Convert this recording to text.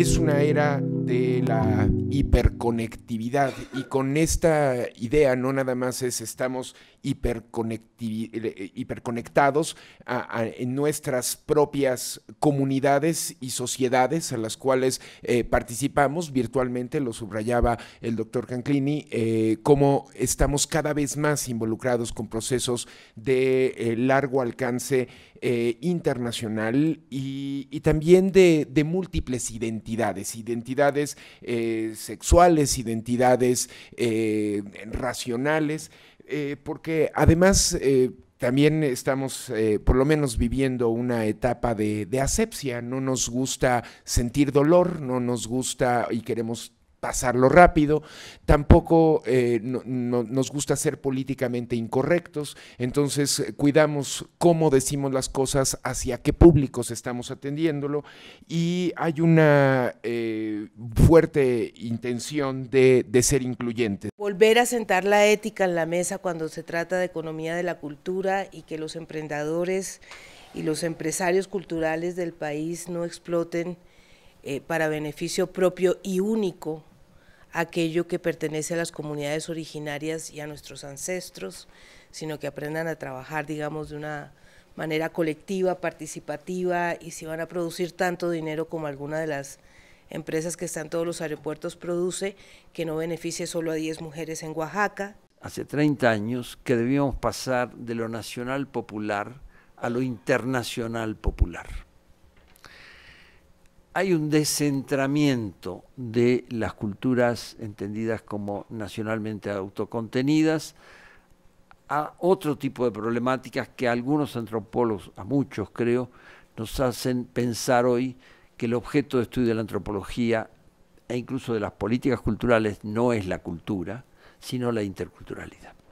es una era de la hiperconectividad y con esta idea no nada más es estamos eh, hiperconectados en nuestras propias comunidades y sociedades a las cuales eh, participamos virtualmente, lo subrayaba el doctor Canclini, eh, como estamos cada vez más involucrados con procesos de largo alcance eh, internacional y, también de, múltiples identidades, identidades eh, sexuales, identidades eh, racionales, porque además también estamos por lo menos viviendo una etapa de, de, asepsia, no nos gusta sentir dolor, no nos gusta y queremos pasarlo rápido, tampoco eh, nos gusta ser políticamente incorrectos, entonces eh, cuidamos cómo decimos las cosas, hacia qué públicos estamos atendiéndolo y hay una eh, fuerte intención de, ser incluyentes. Volver a sentar la ética en la mesa cuando se trata de economía de la cultura y que los emprendedores y los empresarios culturales del país no exploten para beneficio propio y único aquello que pertenece a las comunidades originarias y a nuestros ancestros, sino que aprendan a trabajar, digamos, de una manera colectiva, participativa, y si van a producir tanto dinero como alguna de las empresas que están todos los aeropuertos produce, que no beneficie solo a 10 mujeres en Oaxaca. Hace 30 años que debíamos pasar de lo nacional popular a lo internacional popular hay un descentramiento de las culturas entendidas como nacionalmente autocontenidas a otro tipo de problemáticas que algunos antropólogos, a muchos creo, nos hacen pensar hoy que el objeto de estudio de la antropología e incluso de las políticas culturales no es la cultura, sino la interculturalidad.